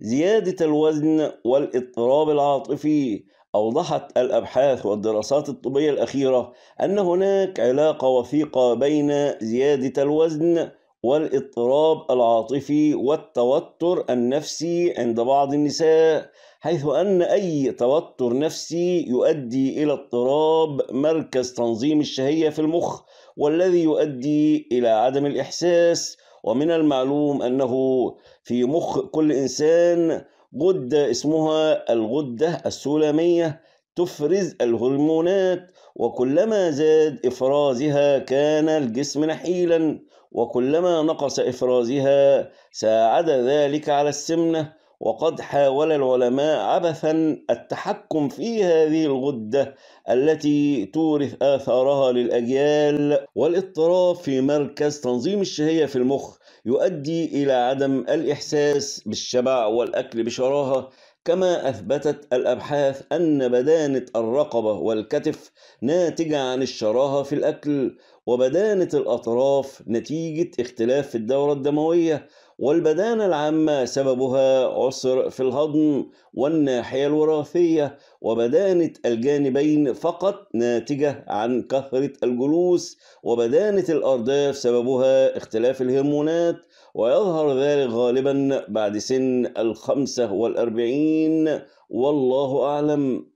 زيادة الوزن والاضطراب العاطفي أوضحت الأبحاث والدراسات الطبية الأخيرة أن هناك علاقة وثيقة بين زيادة الوزن والاضطراب العاطفي والتوتر النفسي عند بعض النساء حيث أن أي توتر نفسي يؤدي إلى اضطراب مركز تنظيم الشهية في المخ والذي يؤدي إلى عدم الإحساس ومن المعلوم أنه في مخ كل إنسان غدة اسمها الغدة السلامية تفرز الهرمونات وكلما زاد إفرازها كان الجسم نحيلا وكلما نقص إفرازها ساعد ذلك على السمنة وقد حاول العلماء عبثا التحكم في هذه الغدة التي تورث آثارها للأجيال والاضطراب في مركز تنظيم الشهية في المخ يؤدي إلى عدم الإحساس بالشبع والأكل بشراهة كما أثبتت الأبحاث أن بدانة الرقبة والكتف ناتجة عن الشراهة في الأكل وبدانة الأطراف نتيجة اختلاف في الدورة الدموية والبدانة العامة سببها عسر في الهضم والناحية الوراثية وبدانة الجانبين فقط ناتجة عن كثرة الجلوس وبدانة الأرداف سببها اختلاف الهرمونات ويظهر ذلك غالبا بعد سن الخمسة والأربعين والله أعلم